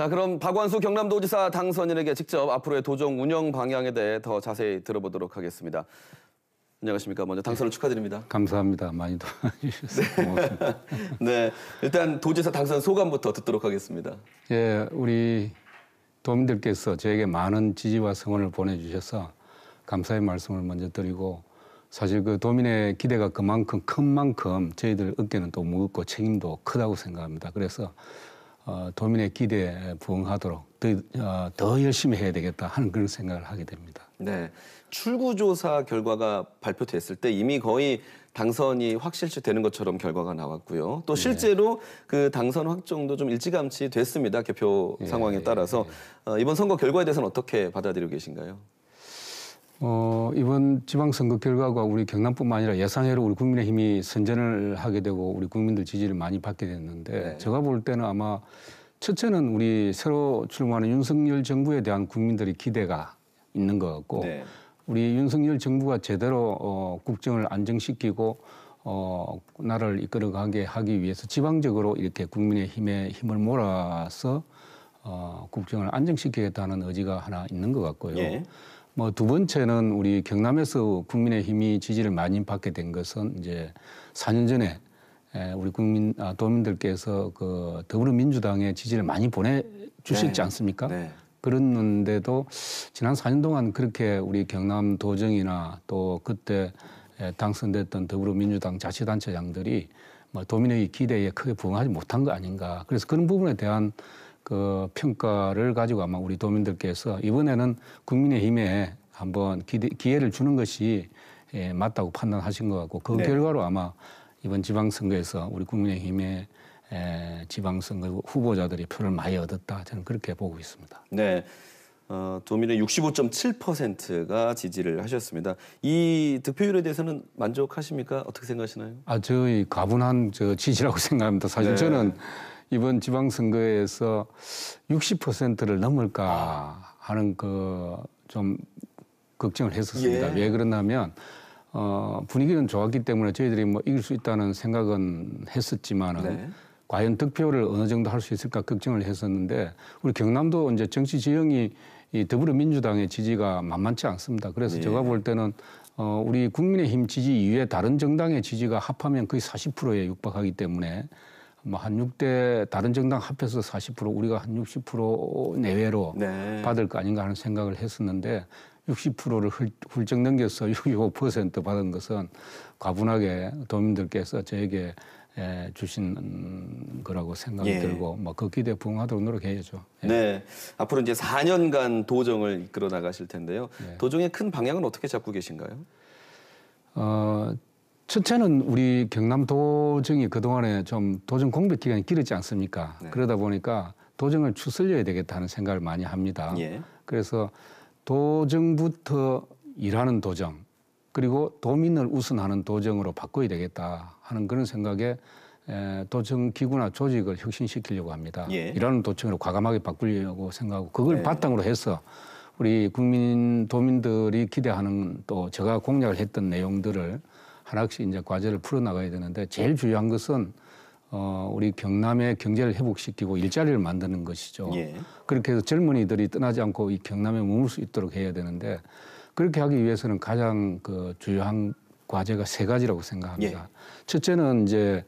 자, 그럼 박완수 경남도지사 당선인에게 직접 앞으로의 도정 운영 방향에 대해 더 자세히 들어보도록 하겠습니다. 안녕하십니까. 먼저 당선을 네. 축하드립니다. 감사합니다. 많이 도와주셔서 네. 네. 일단 도지사 당선 소감부터 듣도록 하겠습니다. 예, 우리 도민들께서 저에게 많은 지지와 성원을 보내주셔서 감사의 말씀을 먼저 드리고 사실 그 도민의 기대가 그만큼 큰 만큼 저희들 어깨는 또 무겁고 책임도 크다고 생각합니다. 그래서 어, 도민의 기대에 부응하도록 더, 어, 더 열심히 해야 되겠다 하는 그런 생각을 하게 됩니다. 네. 출구조사 결과가 발표됐을 때 이미 거의 당선이 확실시 되는 것처럼 결과가 나왔고요. 또 예. 실제로 예. 그 당선 확정도 좀 일찌감치 됐습니다. 개표 예, 상황에 따라서 예, 어, 이번 선거 결과에 대해서는 어떻게 받아들이고 계신가요? 어, 이번 지방선거 결과가 우리 경남뿐만 아니라 예상외로 우리 국민의힘이 선전을 하게 되고 우리 국민들 지지를 많이 받게 됐는데 네. 제가 볼 때는 아마 첫째는 우리 새로 출범하는 윤석열 정부에 대한 국민들의 기대가 있는 것 같고 네. 우리 윤석열 정부가 제대로 어, 국정을 안정시키고 어, 나라를 이끌어가게 하기 위해서 지방적으로 이렇게 국민의힘에 힘을 몰아서 어, 국정을 안정시키겠다는 의지가 하나 있는 것 같고요. 네. 뭐두 번째는 우리 경남에서 국민의힘이 지지를 많이 받게 된 것은 이제 4년 전에 우리 국민 아, 도민들께서 그 더불어민주당의 지지를 많이 보내 주셨지 네. 않습니까? 네. 그랬는데도 지난 4년 동안 그렇게 우리 경남 도정이나 또 그때 당선됐던 더불어민주당 자치단체장들이 뭐 도민의 기대에 크게 부응하지 못한 거 아닌가. 그래서 그런 부분에 대한 그 평가를 가지고 아마 우리 도민들께서 이번에는 국민의힘에 한번 기회, 대기를 주는 것이 예, 맞다고 판단하신 것 같고 그 네. 결과로 아마 이번 지방선거에서 우리 국민의힘에 에, 지방선거 후보자들이 표를 많이 얻었다 저는 그렇게 보고 있습니다. 네. 어, 도민의 65.7%가 지지를 하셨습니다. 이 득표율에 대해서는 만족하십니까? 어떻게 생각하시나요? 아, 저희 과분한저 지지라고 생각합니다. 사실 네. 저는 이번 지방선거에서 60%를 넘을까 아. 하는 그 좀 걱정을 했었습니다. 예. 왜 그러냐면 어, 분위기는 좋았기 때문에 저희들이 뭐 이길 수 있다는 생각은 했었지만은 네. 과연 득표를 어느 정도 할 수 있을까 걱정을 했었는데 우리 경남도 이제 정치 지형이 이 더불어민주당의 지지가 만만치 않습니다. 그래서 예. 제가 볼 때는 어, 우리 국민의힘 지지 이외 다른 정당의 지지가 합하면 거의 40%에 육박하기 때문에 뭐한 6대 다른 정당 합해서 40% 우리가 한 60% 내외로 네. 받을 거 아닌가 하는 생각을 했었는데 60%를 훌, 쩍 넘겨서 65% 받은 것은 과분하게 도민들께서 저에게 예, 주신 거라고 생각이 예. 들고 뭐 그 기대에 부응하도록 노력해야죠. 예. 네, 앞으로 이제 4년간 도정을 이끌어 나가실 텐데요. 예. 도정의 큰 방향은 어떻게 잡고 계신가요? 어, 첫째는 우리 경남 도정이 그동안에 좀 도정 공백 기간이 길었지 않습니까? 네. 그러다 보니까 도정을 추슬려야 되겠다는 생각을 많이 합니다. 예. 그래서 도정부터 일하는 도정 그리고 도민을 우선하는 도정으로 바꿔야 되겠다 하는 그런 생각에 도청 기구나 조직을 혁신시키려고 합니다. 예. 일하 도청으로 과감하게 바꾸려고 생각하고 그걸 네. 바탕으로 해서 우리 국민 도민들이 기대하는 또 제가 공약을 했던 내용들을 하나씩 이제 과제를 풀어나가야 되는데 제일 중요한 것은 어, 우리 경남의 경제를 회복시키고 일자리를 만드는 것이죠. 예. 그렇게 해서 젊은이들이 떠나지 않고 이 경남에 머물 수 있도록 해야 되는데 그렇게 하기 위해서는 가장 그중요한 과제가 세 가지라고 생각합니다. 예. 첫째는 이제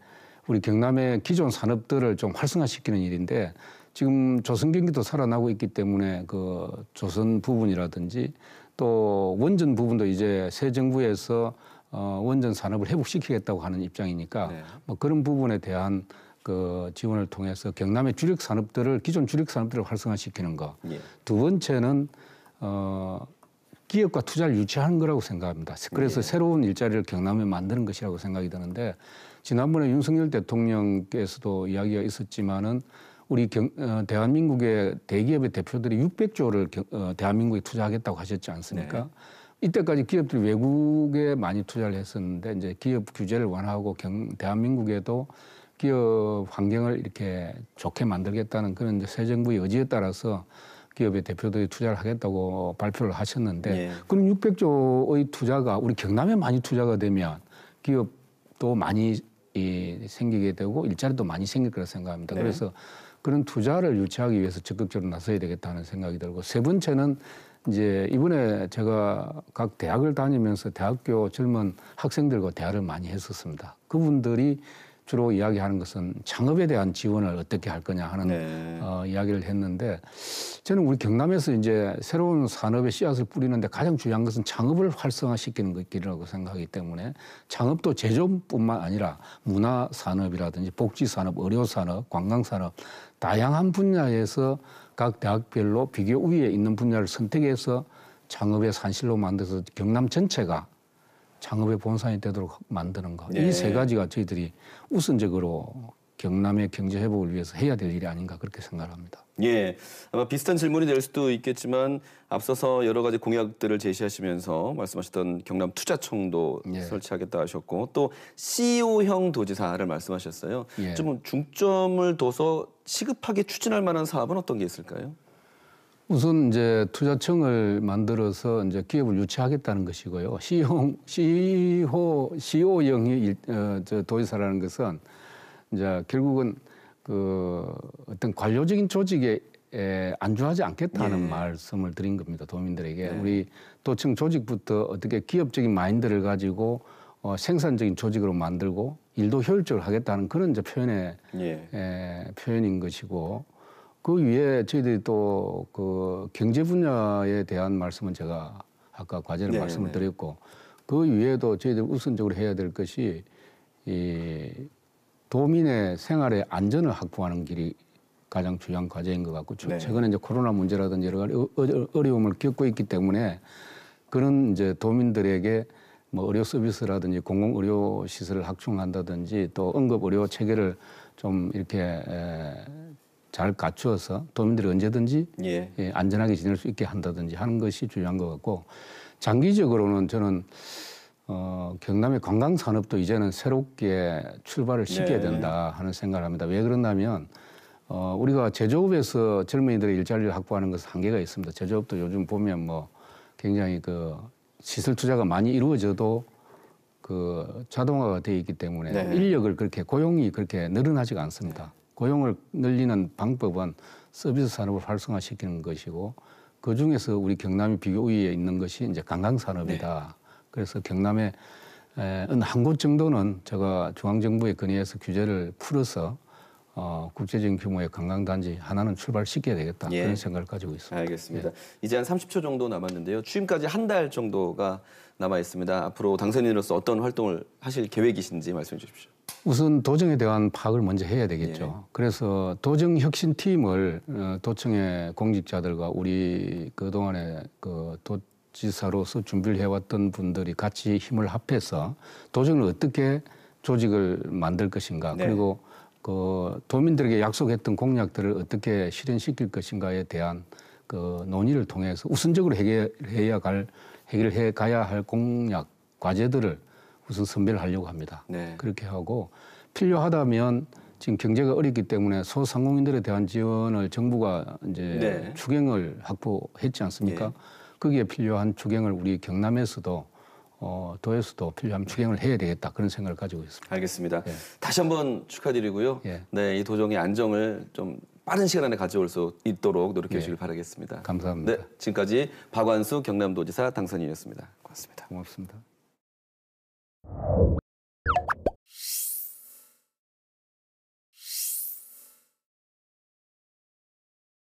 우리 경남의 기존 산업들을 좀 활성화시키는 일인데 지금 조선 경기도 살아나고 있기 때문에 그 조선 부분이라든지 또 원전 부분도 이제 새 정부에서 어, 원전 산업을 회복시키겠다고 하는 입장이니까 네. 뭐 그런 부분에 대한 그 지원을 통해서 경남의 주력 산업들을 기존 주력 산업들을 활성화시키는 거. 예. 두 번째는 어 기업과 투자를 유치하는 거라고 생각합니다. 그래서 예. 새로운 일자리를 경남에 만드는 것이라고 생각이 드는데 지난번에 윤석열 대통령께서도 이야기가 있었지만은 우리 경, 어, 대한민국의 대기업의 대표들이 600조를 경, 어, 대한민국에 투자하겠다고 하셨지 않습니까? 네. 이때까지 기업들이 외국에 많이 투자를 했었는데 이제 기업 규제를 완화하고 경, 대한민국에도 기업 환경을 이렇게 좋게 만들겠다는 그런 이제 새 정부의 의지에 따라서 기업의 대표들이 투자를 하겠다고 발표를 하셨는데 예. 그럼 600조의 투자가 우리 경남에 많이 투자가 되면 기업도 많이 이, 생기게 되고 일자리도 많이 생길 거라 생각합니다. 네. 그래서 그런 투자를 유치하기 위해서 적극적으로 나서야 되겠다는 생각이 들고 세 번째는 이제 이번에 제가 각 대학을 다니면서 대학교 젊은 학생들과 대화를 많이 했었습니다. 그분들이 주로 이야기하는 것은 창업에 대한 지원을 어떻게 할 거냐 하는 네. 어, 이야기를 했는데 저는 우리 경남에서 이제 새로운 산업의 씨앗을 뿌리는데 가장 중요한 것은 창업을 활성화시키는 것이라고 생각하기 때문에 창업도 제조뿐만 아니라 문화 산업이라든지 복지 산업, 의료 산업, 관광 산업 다양한 분야에서 각 대학별로 비교 우위에 있는 분야를 선택해서 창업의 산실로 만들어서 경남 전체가 창업의 본산이 되도록 만드는 것. 네. 이세 가지가 저희들이 우선적으로 경남의 경제 회복을 위해서 해야 될 일이 아닌가 그렇게 생각합니다. 예, 아마 비슷한 질문이 될 수도 있겠지만 앞서서 여러 가지 공약들을 제시하시면서 말씀하셨던 경남 투자청도 예. 설치하겠다 하셨고 또 CEO형 도지사를 말씀하셨어요. 예. 좀 중점을 둬서 시급하게 추진할 만한 사업은 어떤 게 있을까요? 우선 이제 투자청을 만들어서 이제 기업을 유치하겠다는 것이고요. CEO, CEO, CEO형의 어, 도지사라는 것은 이제 결국은 그 어떤 관료적인 조직에 에, 안주하지 않겠다는 예. 말씀을 드린 겁니다. 도민들에게 네. 우리 도청 조직부터 어떻게 기업적인 마인드를 가지고 어, 생산적인 조직으로 만들고 일도 효율적으로 하겠다는 그런 이제 표현의 예. 에, 표현인 것이고 그 위에 저희들이 또그 경제 분야에 대한 말씀은 제가 아까 과제를 네, 말씀을 네. 드렸고 그 위에도 저희들 우선적으로 해야 될 것이 이 도민의 생활의 안전을 확보하는 길이 가장 중요한 과제인 것 같고 네. 최근에 이제 코로나 문제라든지 여러 가지 어, 어, 어려움을 겪고 있기 때문에 그런 이제 도민들에게 뭐 의료 서비스라든지 공공 의료 시설을 확충한다든지 또 응급 의료 체계를 좀 이렇게 잘 갖추어서 도민들이 언제든지 예. 예, 안전하게 지낼 수 있게 한다든지 하는 것이 중요한 것 같고 장기적으로는 저는 어, 경남의 관광 산업도 이제는 새롭게 출발을 네. 시켜야 된다 네. 하는 생각을 합니다. 왜 그러냐면 어, 우리가 제조업에서 젊은이들의 일자리를 확보하는 것은 한계가 있습니다. 제조업도 요즘 보면 뭐 굉장히 그 시설 투자가 많이 이루어져도 그 자동화가 되어 있기 때문에 네. 인력을 그렇게 고용이 그렇게 늘어나지가 않습니다. 고용을 늘리는 방법은 서비스 산업을 활성화시키는 것이고 그 중에서 우리 경남이 비교 위에 있는 것이 이제 관광 산업이다. 네. 그래서 경남에 한 곳 정도는 제가 중앙정부의 건의에서 규제를 풀어서 어, 국제적인 규모의 관광단지 하나는 출발시켜야 되겠다 예. 그런 생각을 가지고 있습니다. 알겠습니다. 예. 이제 한 30초 정도 남았는데요. 취임까지 한 달 정도가 남아 있습니다. 앞으로 당선인으로서 어떤 활동을 하실 계획이신지 말씀해 주십시오. 우선 도정에 대한 파악을 먼저 해야 되겠죠. 예. 그래서 도정 혁신 팀을 어, 도청의 공직자들과 우리 그동안에그 도, 지사로서 준비를 해왔던 분들이 같이 힘을 합해서 도정을 어떻게 조직을 만들 것인가 네. 그리고 그 도민들에게 약속했던 공약들을 어떻게 실현시킬 것인가에 대한 그 논의를 통해서 우선적으로 해결해야 갈 해결해 가야 할 공약 과제들을 우선 선별하려고 합니다. 네. 그렇게 하고 필요하다면 지금 경제가 어렵기 때문에 소상공인들에 대한 지원을 정부가 이제 네. 추경을 확보했지 않습니까? 네. 거기에 필요한 추경을 우리 경남에서도 어, 도에서도 필요한 추경을 해야 되겠다 그런 생각을 가지고 있습니다. 알겠습니다. 예. 다시 한번 축하드리고요. 예. 네, 이 도정의 안정을 좀 빠른 시간 안에 가져올 수 있도록 노력해 주시길 예. 바라겠습니다. 감사합니다. 네, 지금까지 박완수 경남도지사 당선인이었습니다. 고맙습니다. 고맙습니다.